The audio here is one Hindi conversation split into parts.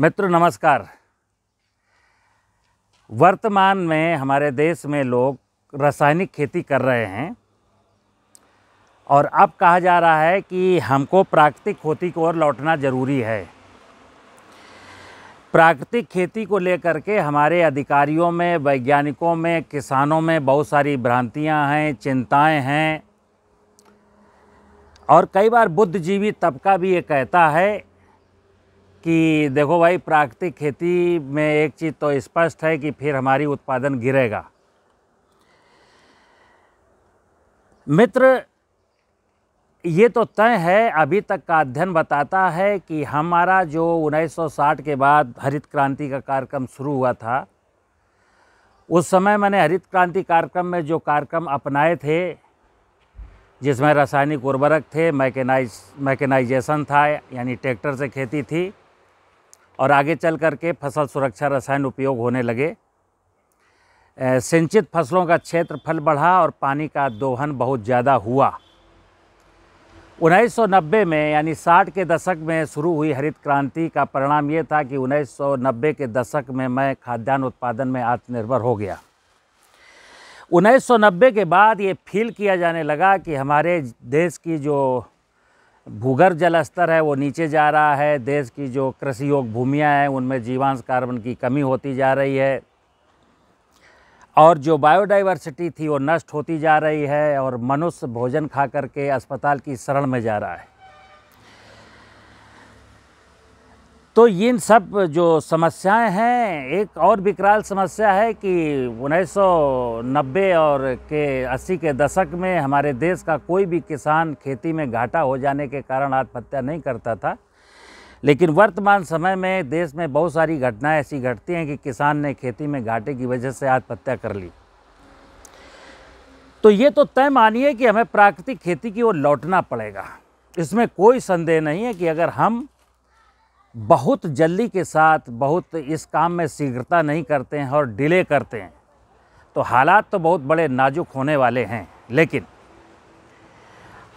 मित्र नमस्कार वर्तमान में हमारे देश में लोग रासायनिक खेती कर रहे हैं और अब कहा जा रहा है कि हमको प्राकृतिक खेती की ओर लौटना ज़रूरी है प्राकृतिक खेती को लेकर के हमारे अधिकारियों में वैज्ञानिकों में किसानों में बहुत सारी भ्रांतियां हैं चिंताएं हैं और कई बार बुद्धिजीवी तबका भी ये कहता है कि देखो भाई प्राकृतिक खेती में एक चीज़ तो स्पष्ट है कि फिर हमारी उत्पादन गिरेगा मित्र ये तो तय है अभी तक का अध्ययन बताता है कि हमारा जो 1960 के बाद हरित क्रांति का कार्यक्रम शुरू हुआ था उस समय मैंने हरित क्रांति कार्यक्रम में जो कार्यक्रम अपनाए थे जिसमें रासायनिक उर्वरक थे मैकेनाइज मैकेनाइजेशन था यानी ट्रैक्टर से खेती थी और आगे चल करके फसल सुरक्षा रसायन उपयोग होने लगे सिंचित फसलों का क्षेत्रफल बढ़ा और पानी का दोहन बहुत ज़्यादा हुआ 1990 में यानी 60 के दशक में शुरू हुई हरित क्रांति का परिणाम ये था कि 1990 के दशक में मैं खाद्यान्न उत्पादन में आत्मनिर्भर हो गया 1990 के बाद ये फील किया जाने लगा कि हमारे देश की जो भूगर्भ जल स्तर है वो नीचे जा रहा है देश की जो कृषि योग भूमियाँ हैं उनमें जीवांश कार्बन की कमी होती जा रही है और जो बायोडाइवर्सिटी थी वो नष्ट होती जा रही है और मनुष्य भोजन खा करके अस्पताल की शरण में जा रहा है तो ये इन सब जो समस्याएं हैं एक और विकराल समस्या है कि 1990 और के 80 के दशक में हमारे देश का कोई भी किसान खेती में घाटा हो जाने के कारण आत्महत्या नहीं करता था लेकिन वर्तमान समय में देश में बहुत सारी घटनाएं ऐसी घटती हैं कि किसान ने खेती में घाटे की वजह से आत्महत्या कर ली तो ये तो तय मानिए कि हमें प्राकृतिक खेती की ओर लौटना पड़ेगा इसमें कोई संदेह नहीं है कि अगर हम बहुत जल्दी के साथ बहुत इस काम में शीघ्रता नहीं करते हैं और डिले करते हैं तो हालात तो बहुत बड़े नाजुक होने वाले हैं लेकिन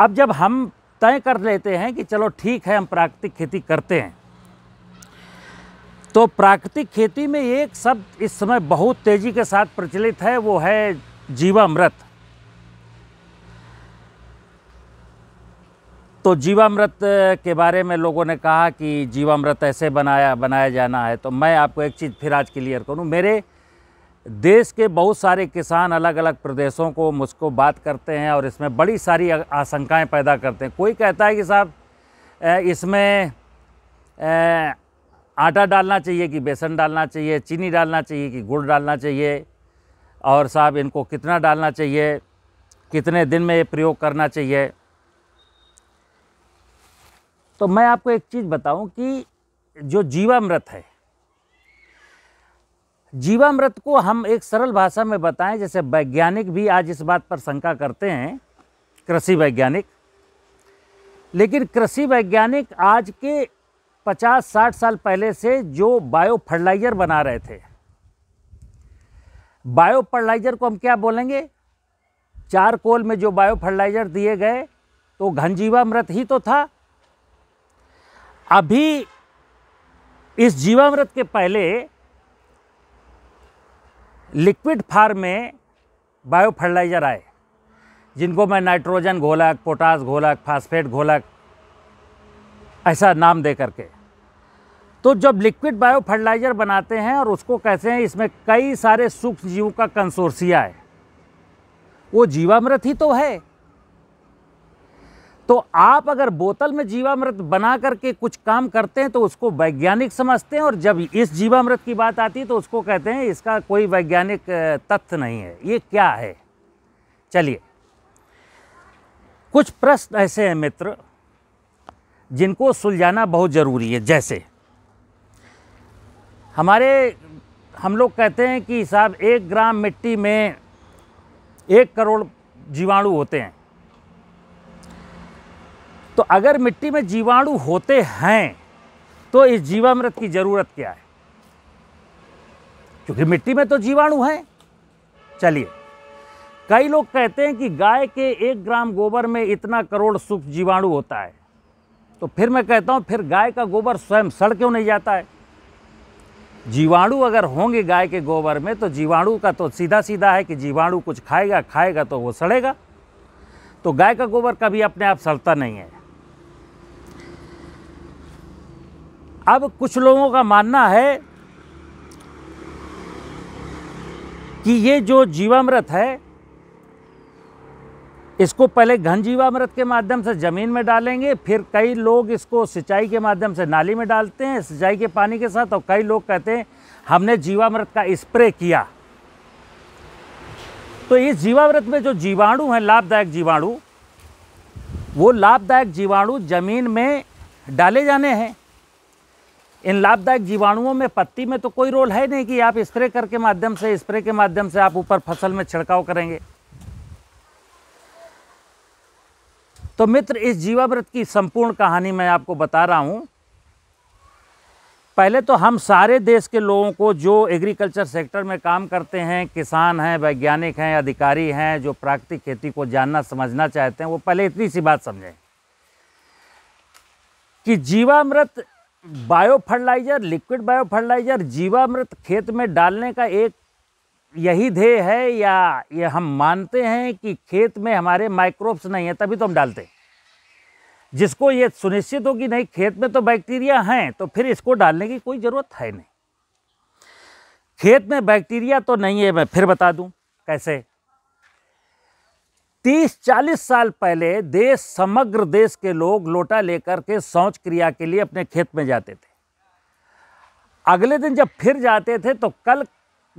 अब जब हम तय कर लेते हैं कि चलो ठीक है हम प्राकृतिक खेती करते हैं तो प्राकृतिक खेती में एक शब्द इस समय बहुत तेज़ी के साथ प्रचलित है वो है जीवामृत तो जीवामृत के बारे में लोगों ने कहा कि जीवामृत ऐसे बनाया बनाया जाना है तो मैं आपको एक चीज़ फिर आज क्लियर करूं मेरे देश के बहुत सारे किसान अलग अलग प्रदेशों को मुझको बात करते हैं और इसमें बड़ी सारी आशंकाएं पैदा करते हैं कोई कहता है कि साहब इसमें आटा डालना चाहिए कि बेसन डालना चाहिए चीनी डालना चाहिए कि गुड़ डालना चाहिए और साहब इनको कितना डालना चाहिए कितने दिन में ये प्रयोग करना चाहिए तो मैं आपको एक चीज़ बताऊं कि जो जीवामृत है जीवामृत को हम एक सरल भाषा में बताएं जैसे वैज्ञानिक भी आज इस बात पर शंका करते हैं कृषि वैज्ञानिक लेकिन कृषि वैज्ञानिक आज के 50-60 साल पहले से जो बायो फर्टिलाइज़र बना रहे थे बायो फर्टिलाइज़र को हम क्या बोलेंगे चार कोल में जो बायो फर्टिलाइज़र दिए गए तो घनजीवामृत ही तो था अभी इस जीवामृत के पहले लिक्विड फार्म में बायो फर्टिलाइज़र आए जिनको मैं नाइट्रोजन घोलक पोटास घोलक फास्फेट घोलक ऐसा नाम दे करके तो जब लिक्विड बायो फर्टिलाइज़र बनाते हैं और उसको कहते हैं इसमें कई सारे सूक्ष्म जीवों का कंसोर्सिया है वो जीवामृत ही तो है तो आप अगर बोतल में जीवामृत बना करके कुछ काम करते हैं तो उसको वैज्ञानिक समझते हैं और जब इस जीवामृत की बात आती है तो उसको कहते हैं इसका कोई वैज्ञानिक तथ्य नहीं है ये क्या है चलिए कुछ प्रश्न ऐसे हैं मित्र जिनको सुलझाना बहुत ज़रूरी है जैसे हमारे हम लोग कहते हैं कि साहब एक ग्राम मिट्टी में एक करोड़ जीवाणु होते हैं तो अगर मिट्टी में जीवाणु होते हैं तो इस जीवामृत की ज़रूरत क्या है क्योंकि मिट्टी में तो जीवाणु हैं चलिए कई लोग कहते हैं कि गाय के एक ग्राम गोबर में इतना करोड़ सुख जीवाणु होता है तो फिर मैं कहता हूँ फिर गाय का गोबर स्वयं सड़ क्यों नहीं जाता है जीवाणु अगर होंगे गाय के गोबर में तो जीवाणु का तो सीधा सीधा है कि जीवाणु कुछ खाएगा खाएगा तो वो सड़ेगा तो गाय का गोबर कभी अपने आप सड़ता नहीं है अब कुछ लोगों का मानना है कि ये जो जीवामृत है इसको पहले घन जीवामृत के माध्यम से ज़मीन में डालेंगे फिर कई लोग इसको सिंचाई के माध्यम से नाली में डालते हैं सिंचाई के पानी के साथ और कई लोग कहते हैं हमने जीवामृत का स्प्रे किया तो इस जीवामृत में जो जीवाणु हैं लाभदायक जीवाणु वो लाभदायक जीवाणु ज़मीन में डाले जाने हैं इन लाभदायक जीवाणुओं में पत्ती में तो कोई रोल है नहीं कि आप स्प्रे करके माध्यम से स्प्रे के माध्यम से आप ऊपर फसल में छिड़काव करेंगे तो मित्र इस जीवावृत की संपूर्ण कहानी मैं आपको बता रहा हूं पहले तो हम सारे देश के लोगों को जो एग्रीकल्चर सेक्टर में काम करते हैं किसान हैं वैज्ञानिक हैं अधिकारी हैं जो प्राकृतिक खेती को जानना समझना चाहते हैं वो पहले इतनी सी बात समझें कि जीवामृत bio fertilizer liquid bio fertilizer जीवामृत खेत में डालने का एक यही ध्येय है या ये हम मानते हैं कि खेत में हमारे माइक्रोब्स नहीं है तभी तो हम डालते हैं जिसको ये सुनिश्चित हो कि नहीं खेत में तो बैक्टीरिया हैं तो फिर इसको डालने की कोई ज़रूरत है नहीं खेत में बैक्टीरिया तो नहीं है मैं फिर बता दूं कैसे तीस चालीस साल पहले देश समग्र देश के लोग लोटा लेकर के शौच क्रिया के लिए अपने खेत में जाते थे अगले दिन जब फिर जाते थे तो कल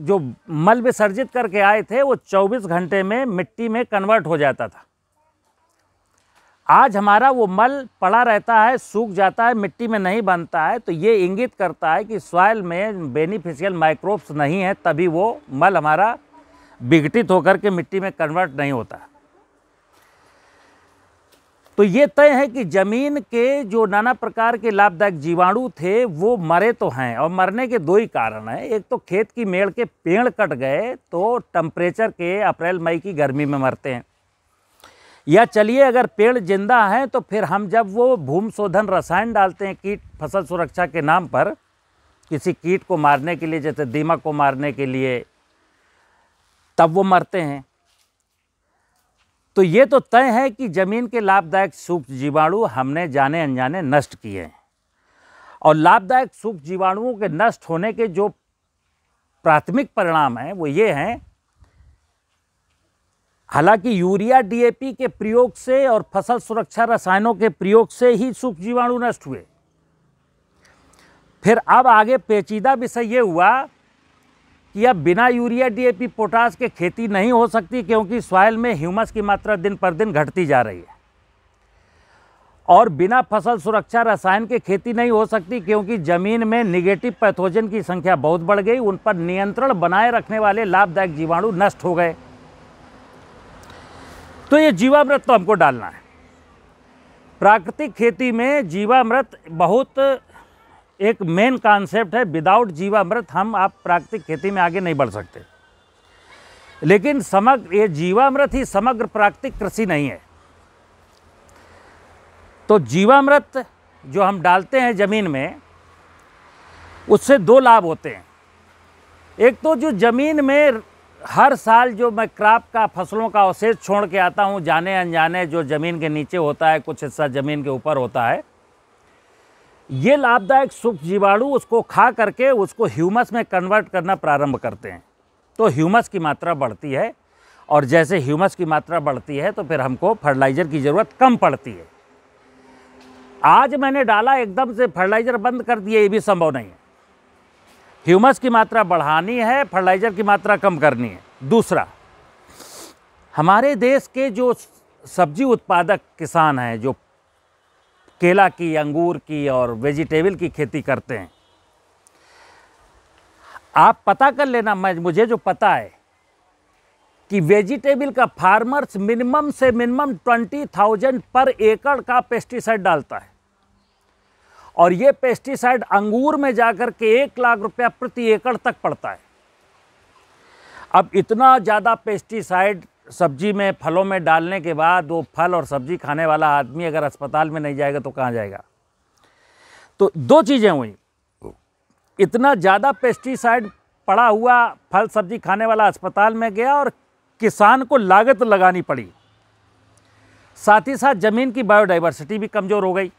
जो मल विसर्जित करके आए थे वो 24 घंटे में मिट्टी में कन्वर्ट हो जाता था आज हमारा वो मल पड़ा रहता है सूख जाता है मिट्टी में नहीं बनता है तो ये इंगित करता है कि सॉयल में बेनिफिशियल माइक्रोब्स नहीं है तभी वो मल हमारा विघटित होकर के मिट्टी में कन्वर्ट नहीं होता तो ये तय है कि ज़मीन के जो नाना प्रकार के लाभदायक जीवाणु थे वो मरे तो हैं और मरने के दो ही कारण हैं एक तो खेत की मेड़ के पेड़ कट गए तो टम्परेचर के अप्रैल मई की गर्मी में मरते हैं या चलिए अगर पेड़ जिंदा हैं तो फिर हम जब वो भूमि शोधन रसायन डालते हैं कीट फसल सुरक्षा के नाम पर किसी कीट को मारने के लिए जैसे दीमक को मारने के लिए तब वो मरते हैं तो ये तो तय है कि ज़मीन के लाभदायक सूक्ष्म जीवाणु हमने जाने अनजाने नष्ट किए हैं और लाभदायक सूक्ष्म जीवाणुओं के नष्ट होने के जो प्राथमिक परिणाम हैं वो ये हैं हालांकि यूरिया डीएपी के प्रयोग से और फसल सुरक्षा रसायनों के प्रयोग से ही सूक्ष्म जीवाणु नष्ट हुए फिर अब आगे पेचीदा विषय ये हुआ अब बिना यूरिया डीएपी पोटास के खेती नहीं हो सकती क्योंकि सॉयल में ह्यूमस की मात्रा दिन पर दिन घटती जा रही है और बिना फसल सुरक्षा रसायन के खेती नहीं हो सकती क्योंकि ज़मीन में निगेटिव पैथोजन की संख्या बहुत बढ़ गई उन पर नियंत्रण बनाए रखने वाले लाभदायक जीवाणु नष्ट हो गए तो ये जीवामृत तो हमको डालना है प्राकृतिक खेती में जीवामृत बहुत एक मेन कॉन्सेप्ट है विदाउट जीवामृत हम आप प्राकृतिक खेती में आगे नहीं बढ़ सकते लेकिन समग्र ये जीवामृत ही समग्र प्राकृतिक कृषि नहीं है तो जीवामृत जो हम डालते हैं ज़मीन में उससे दो लाभ होते हैं एक तो जो ज़मीन में हर साल जो मैं क्राप का फसलों का अवशेष छोड़ के आता हूँ जाने अनजाने जो ज़मीन के नीचे होता है कुछ हिस्सा ज़मीन के ऊपर होता है ये लाभदायक सूक्ष्म जीवाणु उसको खा करके उसको ह्यूमस में कन्वर्ट करना प्रारंभ करते हैं तो ह्यूमस की मात्रा बढ़ती है और जैसे ह्यूमस की मात्रा बढ़ती है तो फिर हमको फर्टिलाइज़र की ज़रूरत कम पड़ती है आज मैंने डाला एकदम से फर्टिलाइज़र बंद कर दिए ये भी संभव नहीं है ह्यूमस की मात्रा बढ़ानी है फर्टिलाइज़र की मात्रा कम करनी है दूसरा हमारे देश के जो सब्जी उत्पादक किसान हैं जो केला की अंगूर की और वेजिटेबल की खेती करते हैं आप पता कर लेना मैं मुझे जो पता है कि वेजिटेबल का फार्मर्स मिनिमम से मिनिमम ट्वेंटी थाउजेंड पर एकड़ का पेस्टिसाइड डालता है और ये पेस्टिसाइड अंगूर में जाकर के एक लाख रुपया प्रति एकड़ तक पड़ता है अब इतना ज़्यादा पेस्टिसाइड सब्जी में फलों में डालने के बाद वो फल और सब्जी खाने वाला आदमी अगर अस्पताल में नहीं जाएगा तो कहाँ जाएगा तो दो चीज़ें हुई इतना ज़्यादा पेस्टिसाइड पड़ा हुआ फल सब्जी खाने वाला अस्पताल में गया और किसान को लागत लगानी पड़ी साथ ही साथ ज़मीन की बायोडाइवर्सिटी भी कमज़ोर हो गई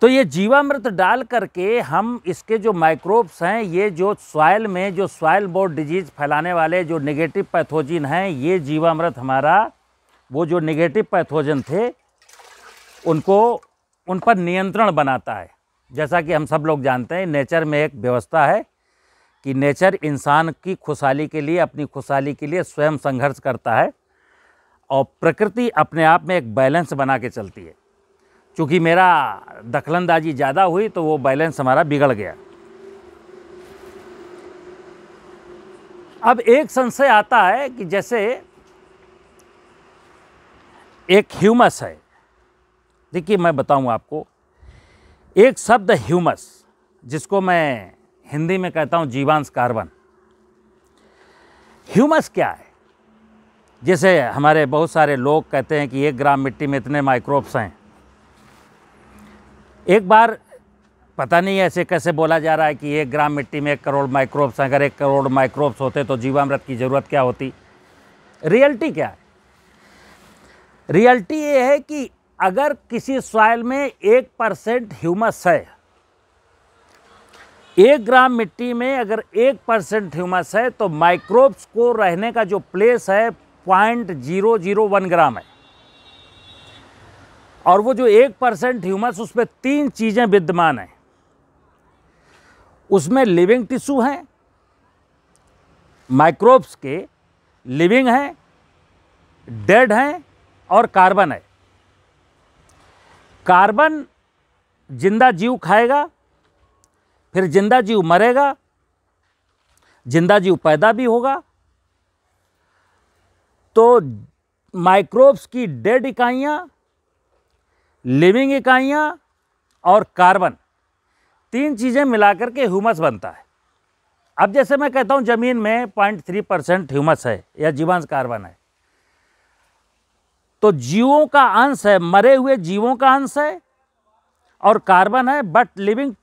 तो ये जीवामृत डाल करके हम इसके जो माइक्रोब्स हैं ये जो सॉयल में जो सॉयल बोर्ड डिजीज़ फैलाने वाले जो नेगेटिव पैथोजिन हैं ये जीवामृत हमारा वो जो नेगेटिव पैथोजन थे उनको उन पर नियंत्रण बनाता है जैसा कि हम सब लोग जानते हैं नेचर में एक व्यवस्था है कि नेचर इंसान की खुशहाली के लिए अपनी खुशहाली के लिए स्वयं संघर्ष करता है और प्रकृति अपने आप में एक बैलेंस बना के चलती है चूँकि मेरा दखलंदाजी ज़्यादा हुई तो वो बैलेंस हमारा बिगड़ गया अब एक संशय आता है कि जैसे एक ह्यूमस है देखिए मैं बताऊं आपको एक शब्द ह्यूमस जिसको मैं हिंदी में कहता हूं जीवांश कार्बन ह्यूमस क्या है जैसे हमारे बहुत सारे लोग कहते हैं कि एक ग्राम मिट्टी में इतने माइक्रोब्स हैं एक बार पता नहीं ऐसे कैसे बोला जा रहा है कि एक ग्राम मिट्टी में एक करोड़ माइक्रोब्स अगर एक करोड़ माइक्रोब्स होते तो जीवामृत की ज़रूरत क्या होती रियलिटी क्या है रियलिटी ये है कि अगर किसी सॉइल में एक परसेंट ह्यूमस है एक ग्राम मिट्टी में अगर एक परसेंट ह्यूमस है तो माइक्रोब्स को रहने का जो प्लेस है point zero zero one gram है और वो जो एक परसेंट ह्यूमस उसमें तीन चीज़ें विद्यमान हैं उसमें लिविंग टिश्यू हैं माइक्रोब्स के लिविंग हैं डेड हैं और कार्बन है कार्बन जिंदा जीव खाएगा फिर जिंदा जीव मरेगा जिंदा जीव पैदा भी होगा तो माइक्रोब्स की डेड इकाइयाँ लिविंग इकाइयाँ और कार्बन तीन चीज़ें मिलाकर के ह्यूमस बनता है अब जैसे मैं कहता हूँ ज़मीन में पॉइंट थ्री परसेंट ह्यूमस है या जीवांश कार्बन है तो जीवों का अंश है मरे हुए जीवों का अंश है और कार्बन है बट लिविंग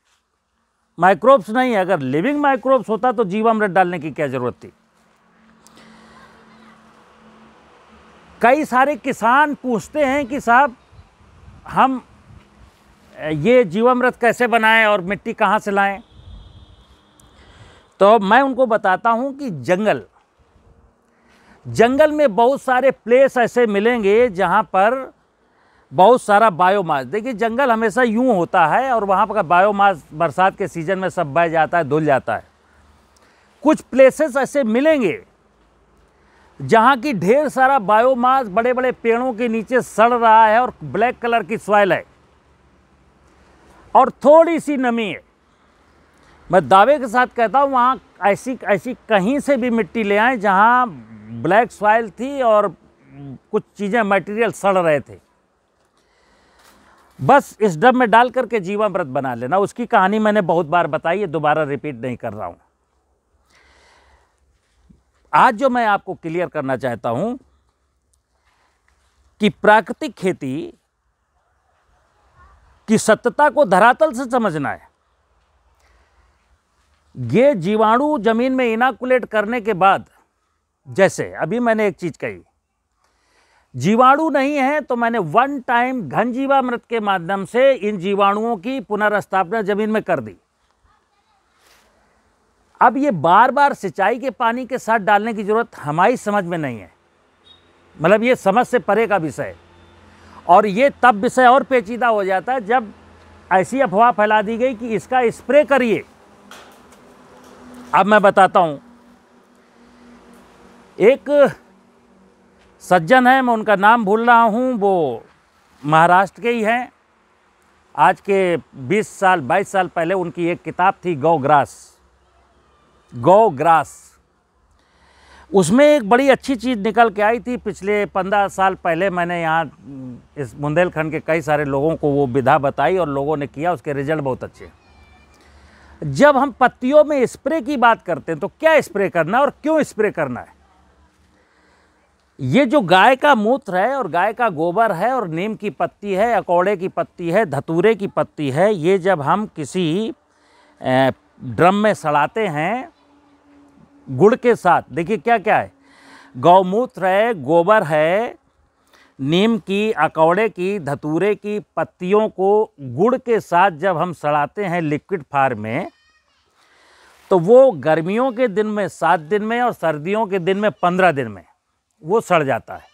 माइक्रोब्स नहीं है अगर लिविंग माइक्रोब्स होता तो जीवामृत डालने की क्या ज़रूरत थी कई सारे किसान पूछते हैं कि साहब हम ये जीवामृत कैसे बनाएं और मिट्टी कहाँ से लाएं तो मैं उनको बताता हूँ कि जंगल जंगल में बहुत सारे प्लेस ऐसे मिलेंगे जहाँ पर बहुत सारा बायोमास देखिए जंगल हमेशा यूं होता है और वहाँ पर बायोमास बरसात के सीज़न में सब बह जाता है धुल जाता है कुछ प्लेसेस ऐसे मिलेंगे जहाँ की ढेर सारा बायोमास बड़े बड़े पेड़ों के नीचे सड़ रहा है और ब्लैक कलर की सॉयल है और थोड़ी सी नमी है मैं दावे के साथ कहता हूँ वहाँ ऐसी ऐसी कहीं से भी मिट्टी ले आए जहाँ ब्लैक सॉयल थी और कुछ चीज़ें मटेरियल सड़ रहे थे बस इस डब में डाल करके जीवामृत बना लेना उसकी कहानी मैंने बहुत बार बताई है दोबारा रिपीट नहीं कर रहा हूँ आज जो मैं आपको क्लियर करना चाहता हूं कि प्राकृतिक खेती की सत्यता को धरातल से समझना है ये जीवाणु जमीन में इनाकुलेट करने के बाद जैसे अभी मैंने एक चीज़ कही जीवाणु नहीं है तो मैंने वन टाइम घन जीवामृत के माध्यम से इन जीवाणुओं की पुनर्स्थापना जमीन में कर दी अब ये बार बार सिंचाई के पानी के साथ डालने की ज़रूरत हमारी समझ में नहीं है मतलब ये समझ से परे का विषय और ये तब विषय और पेचीदा हो जाता है जब ऐसी अफवाह फैला दी गई कि इसका स्प्रे करिए अब मैं बताता हूँ एक सज्जन है मैं उनका नाम भूल रहा हूँ वो महाराष्ट्र के ही हैं आज के 20 साल 22 साल पहले उनकी एक किताब थी गौग्रास गौ ग्रास उसमें एक बड़ी अच्छी चीज़ निकल के आई थी पिछले पंद्रह साल पहले मैंने यहाँ हम्म, इस बुंदेलखंड के कई सारे लोगों को वो विधा बताई और लोगों ने किया उसके रिजल्ट बहुत अच्छे जब हम पत्तियों में स्प्रे की बात करते हैं तो क्या स्प्रे करना है और क्यों स्प्रे करना है ये जो गाय का मूत्र है और गाय का गोबर है और नीम की पत्ती है अकौड़े की पत्ती है धतूरे की पत्ती है ये जब हम किसी ड्रम में सड़ाते हैं गुड़ के साथ देखिए क्या क्या है गौमूत्र है गोबर है नीम की अकौड़े की धतूरे की पत्तियों को गुड़ के साथ जब हम सड़ाते हैं लिक्विड फार्म में तो वो गर्मियों के दिन में सात दिन में और सर्दियों के दिन में पंद्रह दिन में वो सड़ जाता है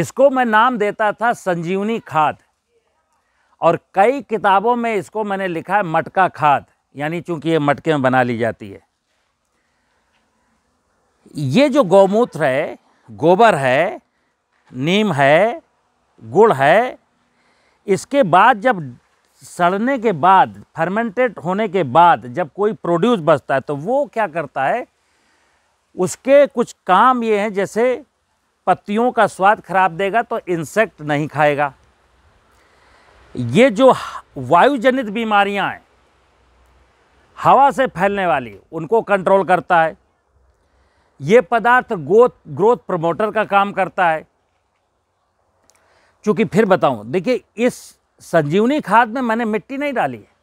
इसको मैं नाम देता था संजीवनी खाद और कई किताबों में इसको मैंने लिखा है मटका खाद यानी चूंकि ये मटके में बना ली जाती है ये जो गौमूत्र है गोबर है नीम है गुड़ है इसके बाद जब सड़ने के बाद फर्मेंटेड होने के बाद जब कोई प्रोड्यूस बचता है तो वो क्या करता है उसके कुछ काम ये हैं जैसे पत्तियों का स्वाद खराब देगा तो इंसेक्ट नहीं खाएगा ये जो वायुजनित बीमारियां हैं हवा से फैलने वाली उनको कंट्रोल करता है ये पदार्थ ग्रोथ ग्रोथ प्रमोटर का काम करता है क्योंकि फिर बताऊँ देखिए इस संजीवनी खाद में मैंने मिट्टी नहीं डाली है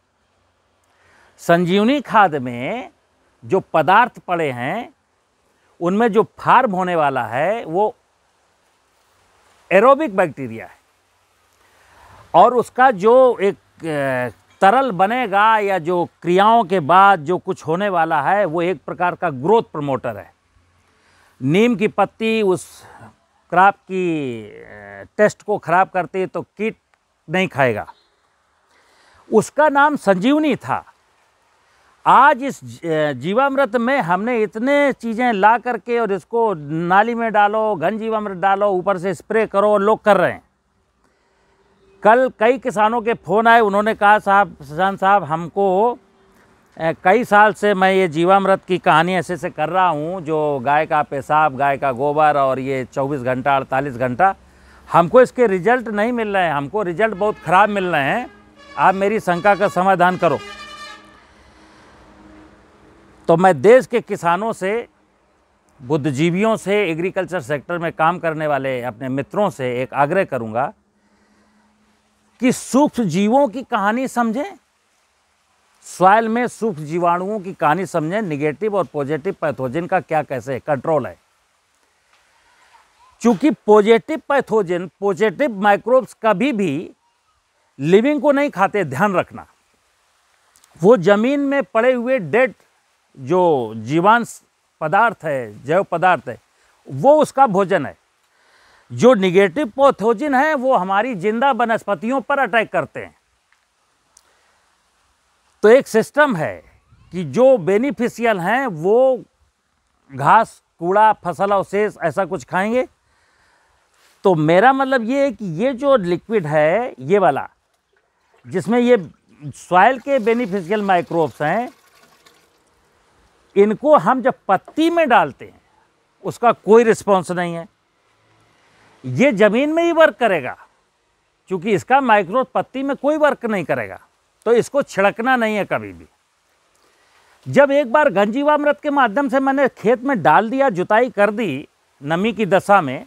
संजीवनी खाद में जो पदार्थ पड़े हैं उनमें जो फार्म होने वाला है वो एरोबिक बैक्टीरिया है और उसका जो एक तरल बनेगा या जो क्रियाओं के बाद जो कुछ होने वाला है वो एक प्रकार का ग्रोथ प्रमोटर है नीम की पत्ती उस क्राप की टेस्ट को ख़राब करती है तो कीट नहीं खाएगा उसका नाम संजीवनी था आज इस जीवामृत में हमने इतने चीज़ें ला करके और इसको नाली में डालो घन जीवामृत डालो ऊपर से स्प्रे करो और लोग कर रहे हैं कल कई किसानों के फ़ोन आए उन्होंने कहा साहब सुशांत साहब हमको कई साल से मैं ये जीवामृत की कहानी ऐसे ऐसे कर रहा हूँ जो गाय का पेशाब गाय का गोबर और ये 24 घंटा 48 घंटा हमको इसके रिजल्ट नहीं मिल रहे हैं हमको रिजल्ट बहुत ख़राब मिल रहे हैं आप मेरी शंका का समाधान करो तो मैं देश के किसानों से बुद्धिजीवियों से एग्रीकल्चर सेक्टर में काम करने वाले अपने मित्रों से एक आग्रह करूँगा कि सूक्ष्म जीवों की कहानी समझें सॉयल में सूक्ष्म जीवाणुओं की कहानी समझें निगेटिव और पॉजिटिव पैथोजन का क्या कैसे है कंट्रोल है चूंकि पॉजिटिव पैथोजन पॉजिटिव माइक्रोब्स कभी भी लिविंग को नहीं खाते ध्यान रखना वो जमीन में पड़े हुए डेड जो जीवांश पदार्थ है जैव पदार्थ है वो उसका भोजन है जो निगेटिव पैथोजन है वो हमारी जिंदा वनस्पतियों पर अटैक करते हैं तो एक सिस्टम है कि जो बेनिफिशियल हैं वो घास कूड़ा फसल अवशेष ऐसा कुछ खाएंगे तो मेरा मतलब ये है कि ये जो लिक्विड है ये वाला जिसमें ये सॉयल के बेनिफिशियल माइक्रोब्स हैं इनको हम जब पत्ती में डालते हैं उसका कोई रिस्पॉन्स नहीं है ये ज़मीन में ही वर्क करेगा क्योंकि इसका माइक्रोब पत्ती में कोई वर्क नहीं करेगा तो इसको छिड़कना नहीं है कभी भी जब एक बार घंजीवामृत के माध्यम से मैंने खेत में डाल दिया जुताई कर दी नमी की दशा में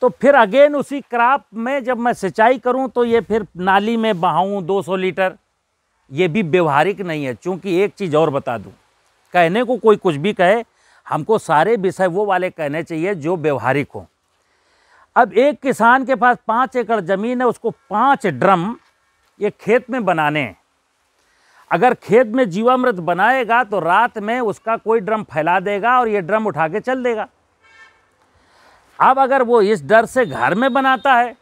तो फिर अगेन उसी क्राप में जब मैं सिंचाई करूं तो ये फिर नाली में बहाऊं 200 लीटर ये भी व्यवहारिक नहीं है क्योंकि एक चीज़ और बता दूं कहने को कोई कुछ भी कहे हमको सारे विषय वो वाले कहने चाहिए जो व्यवहारिक हों अब एक किसान के पास पाँच एकड़ ज़मीन है उसको पाँच ड्रम ये खेत में बनाने अगर खेत में जीवामृत बनाएगा तो रात में उसका कोई ड्रम फैला देगा और ये ड्रम उठा के चल देगा अब अगर वो इस डर से घर में बनाता है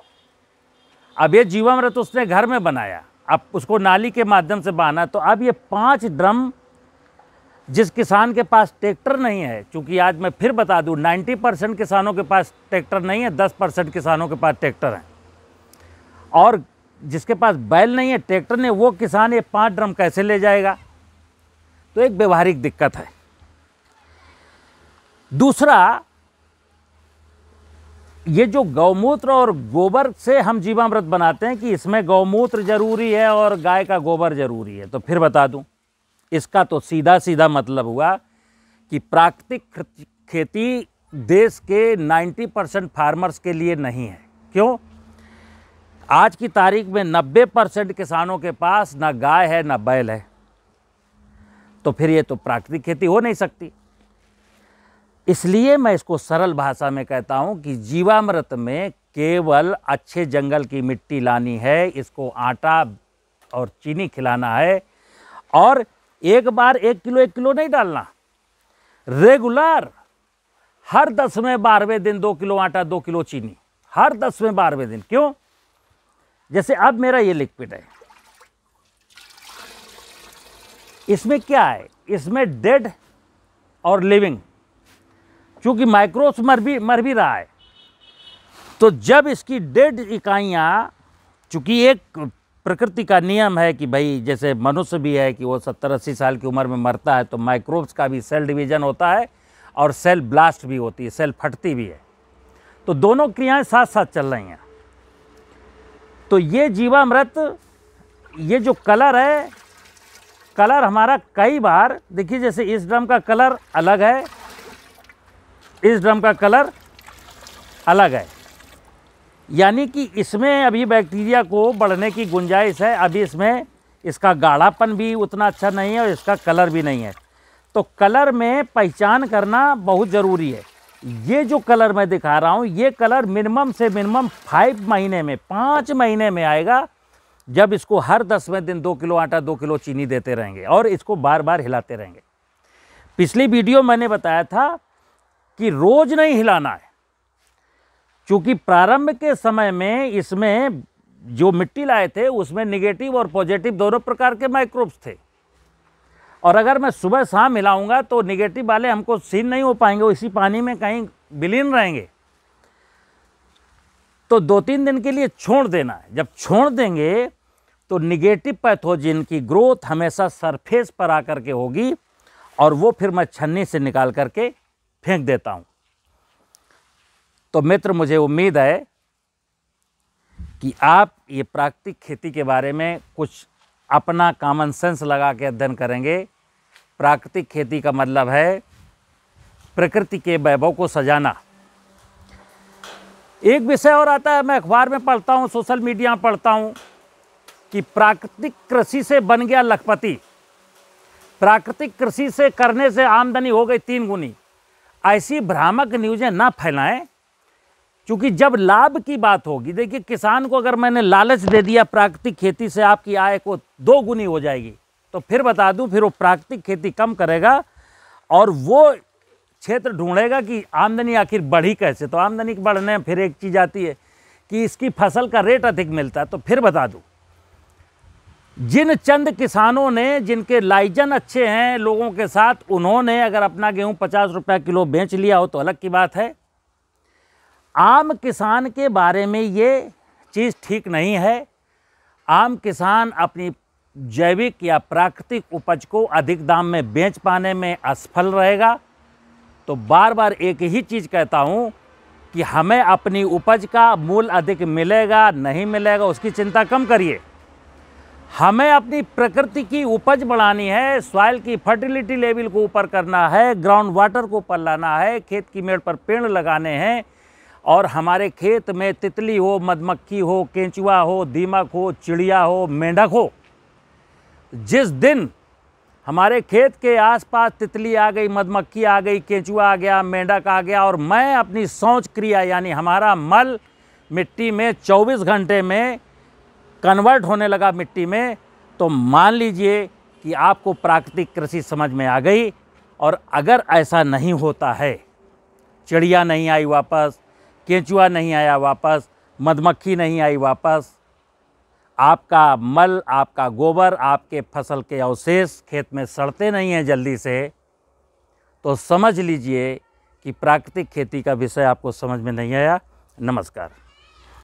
अब ये जीवामृत उसने घर में बनाया अब उसको नाली के माध्यम से बहाना तो अब ये पांच ड्रम जिस किसान के पास ट्रैक्टर नहीं है क्योंकि आज मैं फिर बता दूं 90 परसेंट किसानों के पास ट्रैक्टर नहीं है 10 परसेंट किसानों के पास ट्रैक्टर हैं और जिसके पास बैल नहीं है ट्रैक्टर नहीं वो किसान ये पाँच ड्रम कैसे ले जाएगा तो एक व्यवहारिक दिक्कत है दूसरा ये जो गौमूत्र और गोबर से हम जीवामृत बनाते हैं कि इसमें गौमूत्र जरूरी है और गाय का गोबर जरूरी है तो फिर बता दूं इसका तो सीधा सीधा मतलब हुआ कि प्राकृतिक खेती देश के 90 परसेंट फार्मर्स के लिए नहीं है क्यों आज की तारीख में 90 परसेंट किसानों के पास ना गाय है ना बैल है तो फिर ये तो प्राकृतिक खेती हो नहीं सकती इसलिए मैं इसको सरल भाषा में कहता हूँ कि जीवामृत में केवल अच्छे जंगल की मिट्टी लानी है इसको आटा और चीनी खिलाना है और एक बार एक किलो एक किलो नहीं डालना रेगुलर हर दसवें बारहवें दिन दो किलो आटा दो किलो चीनी हर दसवें बारहवें दिन क्यों जैसे अब मेरा ये लिक्विड है इसमें क्या है इसमें डेड और लिविंग क्योंकि माइक्रोस मर भी मर भी रहा है तो जब इसकी डेड इकाइयाँ चूँकि एक प्रकृति का नियम है कि भाई जैसे मनुष्य भी है कि वो सत्तर अस्सी साल की उम्र में मरता है तो माइक्रोब्स का भी सेल डिवीज़न होता है और सेल ब्लास्ट भी होती है सेल फटती भी है तो दोनों क्रियाएं साथ साथ चल रही हैं तो ये जीवामृत ये जो कलर है कलर हमारा कई बार देखिए जैसे इस ड्रम का कलर अलग है इस ड्रम का कलर अलग है यानी कि इसमें अभी बैक्टीरिया को बढ़ने की गुंजाइश है अभी इसमें इसका गाढ़ापन भी उतना अच्छा नहीं है और इसका कलर भी नहीं है तो कलर में पहचान करना बहुत ज़रूरी है ये जो कलर मैं दिखा रहा हूँ ये कलर मिनिमम से मिनिमम फाइव महीने में पाँच महीने में आएगा जब इसको हर दसवें दिन दो किलो आटा दो किलो चीनी देते रहेंगे और इसको बार बार हिलाते रहेंगे पिछली वीडियो मैंने बताया था कि रोज़ नहीं हिलाना है क्योंकि प्रारंभ के समय में इसमें जो मिट्टी लाए थे उसमें निगेटिव और पॉजिटिव दोनों प्रकार के माइक्रोब्स थे और अगर मैं सुबह शाम मिलाऊंगा तो निगेटिव वाले हमको सीन नहीं हो पाएंगे वो इसी पानी में कहीं विलीन रहेंगे तो दो तीन दिन के लिए छोड़ देना है जब छोड़ देंगे तो निगेटिव पैथोजिन की ग्रोथ हमेशा सरफेस पर आकर के होगी और वो फिर मैं छन्नी से निकाल करके फेंक देता हूँ तो मित्र मुझे उम्मीद है कि आप ये प्राकृतिक खेती के बारे में कुछ अपना कॉमन सेंस लगा के अध्ययन करेंगे प्राकृतिक खेती का मतलब है प्रकृति के वैभव को सजाना एक विषय और आता है मैं अखबार में पढ़ता हूँ सोशल मीडिया में पढ़ता हूँ कि प्राकृतिक कृषि से बन गया लखपति प्राकृतिक कृषि से करने से आमदनी हो गई तीन गुनी ऐसी भ्रामक न्यूज़ें ना फैलाएं क्योंकि जब लाभ की बात होगी देखिए किसान को अगर मैंने लालच दे दिया प्राकृतिक खेती से आपकी आय को दो गुनी हो जाएगी तो फिर बता दूं फिर वो प्राकृतिक खेती कम करेगा और वो क्षेत्र ढूंढेगा कि आमदनी आखिर बढ़ी कैसे तो आमदनी बढ़ने फिर एक चीज़ आती है कि इसकी फसल का रेट अधिक मिलता है तो फिर बता दूँ जिन चंद किसानों ने जिनके लाइजन अच्छे हैं लोगों के साथ उन्होंने अगर अपना गेहूं पचास रुपया किलो बेच लिया हो तो अलग की बात है आम किसान के बारे में ये चीज़ ठीक नहीं है आम किसान अपनी जैविक या प्राकृतिक उपज को अधिक दाम में बेच पाने में असफल रहेगा तो बार बार एक ही चीज़ कहता हूँ कि हमें अपनी उपज का मूल अधिक मिलेगा नहीं मिलेगा उसकी चिंता कम करिए हमें अपनी प्रकृति की उपज बढ़ानी है सॉइल की फर्टिलिटी लेवल को ऊपर करना है ग्राउंड वाटर को ऊपर लाना है खेत की मेड़ पर पेड़ लगाने हैं और हमारे खेत में तितली हो मधुमक्खी हो केंचुआ हो दीमक हो चिड़िया हो मेंढक हो जिस दिन हमारे खेत के आसपास तितली आ गई मधुमक्खी आ गई केंचुआ आ गया मेंढक आ गया और मैं अपनी सोच क्रिया यानी हमारा मल मिट्टी में 24 घंटे में कन्वर्ट होने लगा मिट्टी में तो मान लीजिए कि आपको प्राकृतिक कृषि समझ में आ गई और अगर ऐसा नहीं होता है चिड़िया नहीं आई वापस केंचुआ नहीं आया वापस मधुमक्खी नहीं आई वापस आपका मल आपका गोबर आपके फसल के अवशेष खेत में सड़ते नहीं हैं जल्दी से तो समझ लीजिए कि प्राकृतिक खेती का विषय आपको समझ में नहीं आया नमस्कार